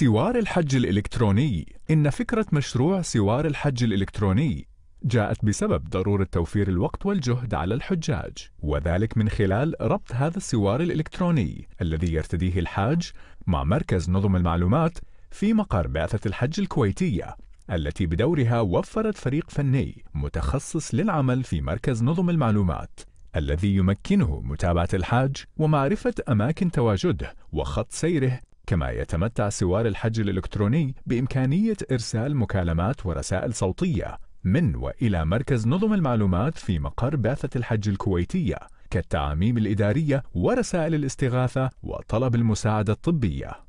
سوار الحج الإلكتروني إن فكرة مشروع سوار الحج الإلكتروني جاءت بسبب ضرورة توفير الوقت والجهد على الحجاج وذلك من خلال ربط هذا السوار الإلكتروني الذي يرتديه الحاج مع مركز نظم المعلومات في مقر بعثة الحج الكويتية التي بدورها وفرت فريق فني متخصص للعمل في مركز نظم المعلومات الذي يمكنه متابعة الحاج ومعرفة أماكن تواجده وخط سيره كما يتمتع سوار الحج الإلكتروني بإمكانية إرسال مكالمات ورسائل صوتية من وإلى مركز نظم المعلومات في مقر بعثة الحج الكويتية كالتعاميم الإدارية ورسائل الاستغاثة وطلب المساعدة الطبية